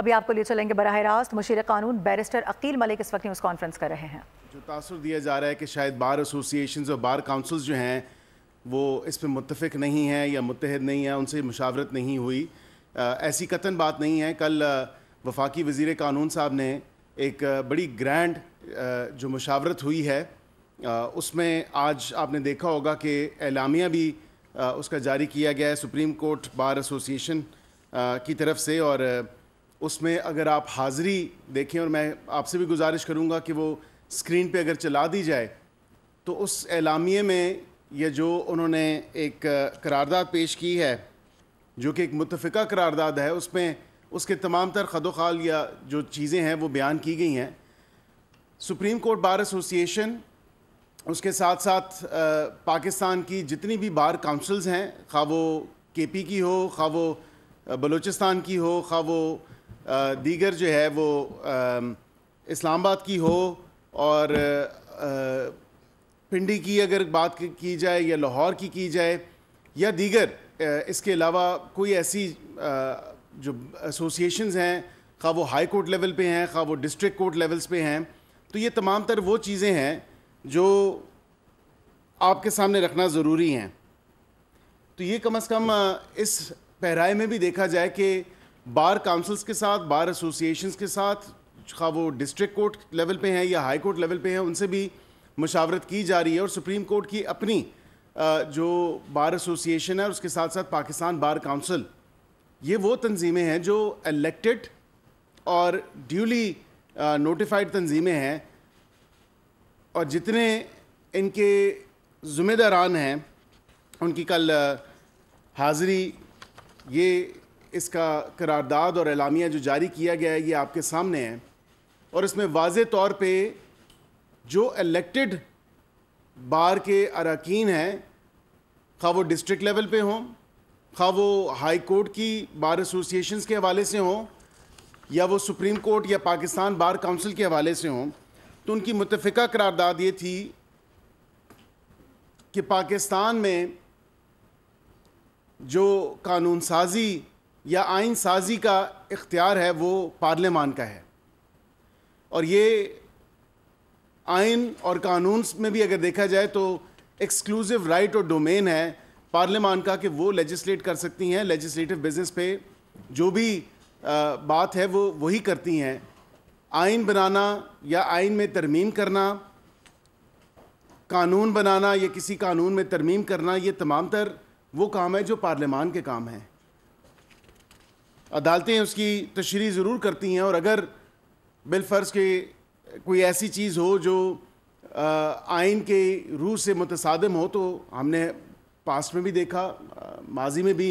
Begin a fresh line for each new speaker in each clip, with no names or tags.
अभी आपको लिए चलेंगे बरह रास्त मुशीर कानून बैरिस्टर अकील मलिक इस वक्त न्यूज़ कॉन्फ्रेंस कर रहे हैं जो तासर दिया जा रहा है कि शायद बार एसोसिएशन और बार काउंसिल्स जो हैं वो इस पर मुतफ़ नहीं हैं या मुतहद नहीं है उनसे मुशावरत नहीं हुई आ, ऐसी कतन बात नहीं है कल वफाकी वज़ी कानून साहब ने एक बड़ी ग्रैंड जो मुशावरत हुई है उसमें आज आपने देखा होगा कि एलामिया भी उसका जारी किया गया है सुप्रीम कोर्ट बार एसोसिएशन की तरफ से और उसमें अगर आप हाज़िरी देखें और मैं आपसे भी गुजारिश करूँगा कि वो स्क्रीन पे अगर चला दी जाए तो उस एलामिये में ये जो उन्होंने एक करारदाद पेश की है जो कि एक मुतफ़ा करारदाद है उसमें उसके तमाम तर खदोखाल या जो चीज़ें हैं वो बयान की गई हैं सुप्रीम कोर्ट बार एसोसिएशन उसके साथ साथ पाकिस्तान की जितनी भी बार काउंसिल्स हैं खा वो के पी की हो खा वो बलूचिस्तान की हो खा वो दीगर जो है वो इस्लामाबाद की हो और पिंडी की अगर बात की जाए या लाहौर की की जाए या दीगर इसके अलावा कोई ऐसी जो एसोसिएशंस हैं खा वो हाई कोर्ट लेवल पे हैं खा वो डिस्ट्रिक्ट कोर्ट लेवल्स पे हैं तो ये तमाम तर वो चीज़ें हैं जो आपके सामने रखना ज़रूरी हैं तो ये कम अज़ कम इस पहराए में भी देखा जाए कि बार काउंसिल्स के साथ बार एसोसिएशंस के साथ खा वो डिस्ट्रिक्ट कोर्ट लेवल पे हैं या हाई कोर्ट लेवल पे हैं उनसे भी मुशावरत की जा रही है और सुप्रीम कोर्ट की अपनी जो बार एसोसिएशन है उसके साथ साथ पाकिस्तान बार काउंसिल ये वो तंजीमें हैं जो इलेक्टेड और ड्यूली नोटिफाइड तंजीमें हैं और जितने इनके ज़िम्मेदारान हैं उनकी कल हाज़िरी ये इसका करारदाद और एलामिया जो जारी किया गया है ये आपके सामने है और इसमें वाज तौर पर जो एलेक्टेड बार के अरकान हैं खा वो डिस्ट्रिक्ट लेवल पे हों खा वो हाई कोर्ट की बार एसोसिएशंस के हवाले से हों या वो सुप्रीम कोर्ट या पाकिस्तान बार काउंसिल के हवाले से हों तो उनकी मुतफ़ा करारदाद ये थी कि पाकिस्तान में जो कानून साजी या आइन साजी का इख्तियार है वो पार्लियामान का है और ये आइन और कानून में भी अगर देखा जाए तो एक्सक्लूसिव राइट और डोमेन है पार्लियामान का कि वो लेजिस्लेट कर सकती हैं लेजिस्लेटिव बिजनेस पे जो भी आ, बात है वो वही करती हैं आइन बनाना या आइन में तरमीम करना कानून बनाना या किसी कानून में तरमीम करना ये तमाम तर वो काम है जो पार्लियामान के काम हैं अदालतें उसकी तशरी ज़रूर करती हैं और अगर बिलफ़र्ज़ के कोई ऐसी चीज़ हो जो आइन के रूह से मुतसादम हो तो हमने पास्ट में भी देखा माजी में भी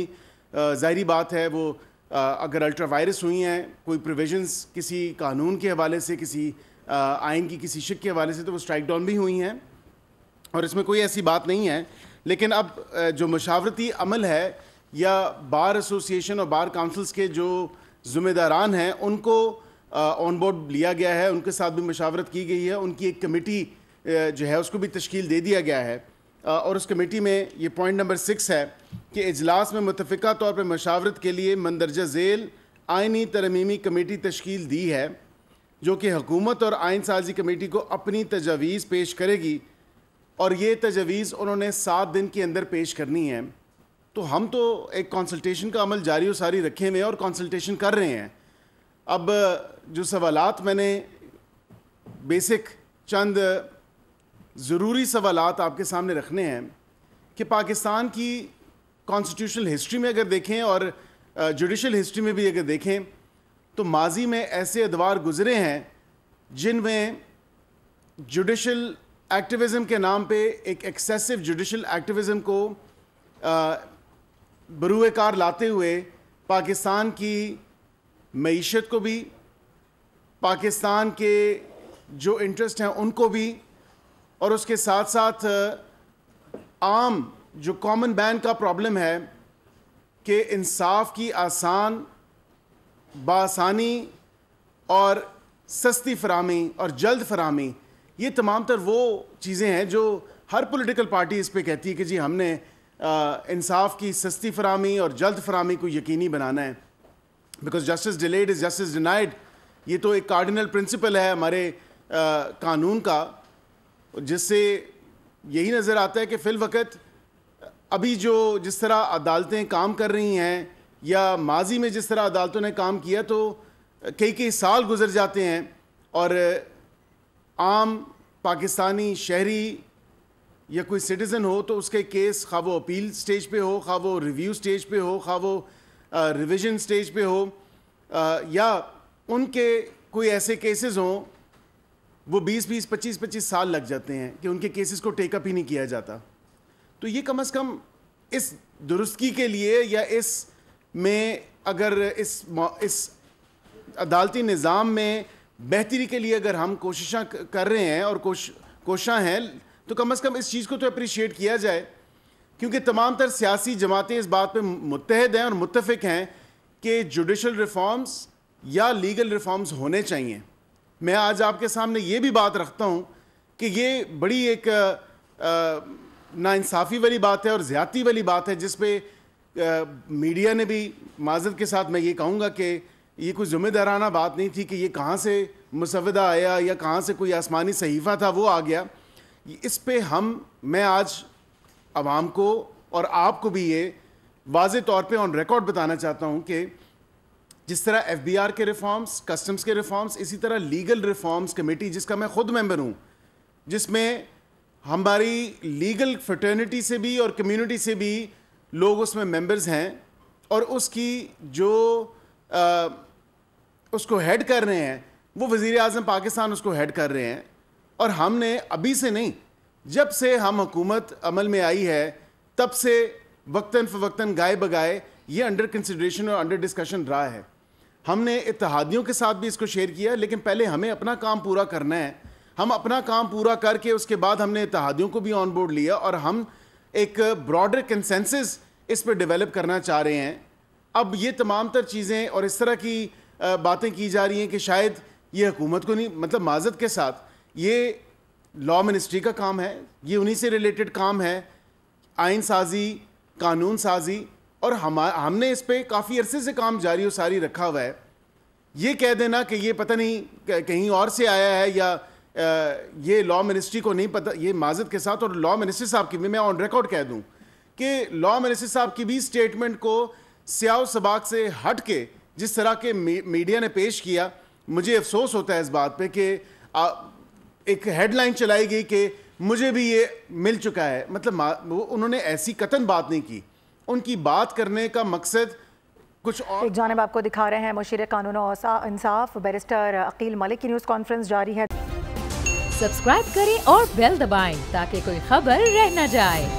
ज़ाहरी बात है वो अगर अल्ट्रा वायरस हुई हैं कोई प्रोविजंस किसी कानून के हवाले से किसी आइन की किसी शिक के हवाले से तो वो स्ट्राइक डाउन भी हुई हैं और इसमें कोई ऐसी बात नहीं है लेकिन अब जो मशावरती अमल है या बार एसोसिएशन और बार काउंसिल्स के जो ज़िम्मेदारान हैं उनको ऑन बोर्ड लिया गया है उनके साथ भी मशावरत की गई है उनकी एक कमेटी जो है उसको भी तश्कील दे दिया गया है और उस कमेटी में ये पॉइंट नंबर सिक्स है कि अजलास में मुतफ़ा तौर पर मशावरत के लिए मंदरजा झेल आइनी तरमीमी कमेटी तश्कील दी है जो कि हकूमत और आयन साजी कमेटी को अपनी तजावीज़ पेश करेगी और ये तजावीज़ उन्होंने सात दिन के अंदर पेश करनी है तो हम तो एक कंसल्टेशन का अमल जारी और सारी रखे हुए हैं और कंसल्टेशन कर रहे हैं अब जो सवालात मैंने बेसिक चंद ज़रूरी सवालात आपके सामने रखने हैं कि पाकिस्तान की कॉन्स्टिट्यूशनल हिस्ट्री में अगर देखें और जुडिशल हिस्ट्री में भी अगर देखें तो माजी में ऐसे अदवार गुज़रे हैं जिनमें जुडिशल एक्टिविज़म के नाम पे एक एक्सेसिव जुडिशल एक्टिविज़म को बरूकार लाते हुए पाकिस्तान की मीशत को भी पाकिस्तान के जो इंटरेस्ट हैं उनको भी और उसके साथ साथ आम जो कॉमन बैन का प्रॉब्लम है कि इंसाफ की आसान बासानी और सस्ती फरामी और जल्द फरामी ये तमाम तर वो चीज़ें हैं जो हर पॉलिटिकल पार्टी इस पर कहती है कि जी हमने इंसाफ की सस्ती फरहमी और जल्द फरहमी को यकीनी बनाना है because justice delayed is justice denied ये तो एक कार्डिनल प्रिंसिपल है हमारे आ, कानून का जिससे यही नज़र आता है कि फ़िल वक़्त अभी जो जिस तरह अदालतें काम कर रही हैं या माजी में जिस तरह अदालतों ने काम किया तो कई कई साल गुजर जाते हैं और आम पाकिस्तानी शहरी या कोई सिटीज़न हो तो उसके केस खा वो अपील स्टेज पे हो खा वो रिव्यू स्टेज पे हो खा वो रिविजन uh, स्टेज पे हो आ, uh, या उनके कोई ऐसे केसेस हों वो 20 20 25 25 साल लग जाते हैं कि उनके केसेस को टेकअप ही नहीं किया जाता तो ये कम अज़ कम इस दुरुस्ती के लिए या इस में अगर इस इस अदालती निज़ाम में बेहतरी के लिए अगर हम कोशिशें कर रहे हैं और कोश कोशा हैं तो कम अज़ कम इस चीज़ को तो अप्रिशिएट किया जाए क्योंकि तमाम तर सियासी जमातें इस बात पर मुतहद हैं और मुतफ़ हैं कि जुडिशल रिफॉर्म्स या लीगल रिफॉर्म्स होने चाहिए मैं आज आपके सामने ये भी बात रखता हूँ कि ये बड़ी एक नासाफ़ी वाली बात है और ज़्यादी वाली बात है जिस पर मीडिया ने भी माजत के साथ मैं ये कहूँगा कि ये कोई ज़िम्मेदाराना बात नहीं थी कि ये कहाँ से मुसवदा आया या कहाँ से कोई आसमानी सहीफ़ा था वो आ गया इस पे हम मैं आज आवाम को और आपको भी ये वाज तौर पे ऑन रिकॉर्ड बताना चाहता हूँ कि जिस तरह एफ के रिफॉर्म्स कस्टम्स के रिफॉर्म्स इसी तरह लीगल रिफॉर्म्स कमेटी जिसका मैं खुद मेम्बर हूँ जिसमें हमारी लीगल फ्रटर्निटी से भी और कम्यूनिटी से भी लोग उसमें मेम्बर्स हैं और उसकी जो आ, उसको हेड कर रहे हैं वो वज़ी अजम पाकिस्तान उसको हेड कर रहे हैं और हमने अभी से नहीं जब से हम हुकूमत अमल में आई है तब से वक्ता फ़वक्ता गाय बगाए ये अंडर कंसिड्रेशन और अंडर डिस्कशन रहा है हमने इतिहादियों के साथ भी इसको शेयर किया लेकिन पहले हमें अपना काम पूरा करना है हम अपना काम पूरा करके उसके बाद हमने इतिहादियों को भी ऑन बोर्ड लिया और हम एक ब्रॉडर कंसेंसस इस पर डेवलप करना चाह रहे हैं अब ये तमाम तर चीज़ें और इस तरह की बातें की जा रही हैं कि शायद ये हुकूमत को नहीं मतलब माजत के साथ ये लॉ मिनिस्ट्री का काम है ये उन्हीं से रिलेटेड काम है आइन साजी कानून साजी और हम हमने इस पर काफ़ी अरसे से काम जारी और सारी रखा हुआ है ये कह देना कि ये पता नहीं कहीं और से आया है या ये लॉ मिनिस्ट्री को नहीं पता ये माजत के साथ और लॉ मिनिस्टर साहब की भी मैं ऑन रिकॉर्ड कह दूं कि लॉ मिनिस्टर साहब की भी स्टेटमेंट को सियाव सबाक से हट के जिस तरह के मीडिया ने पेश किया मुझे अफसोस होता है इस बात पे कि एक हेडलाइन चलाई गई कि मुझे भी ये मिल चुका है मतलब वो उन्होंने ऐसी कतन बात नहीं की उनकी बात करने का मकसद कुछ और एक जानब आपको दिखा रहे हैं मुशीर कानून और इंसाफ बैरिस्टर अकील मलिक की न्यूज़ कॉन्फ्रेंस जारी है सब्सक्राइब करें और बेल दबाएं ताकि कोई खबर रह न जाए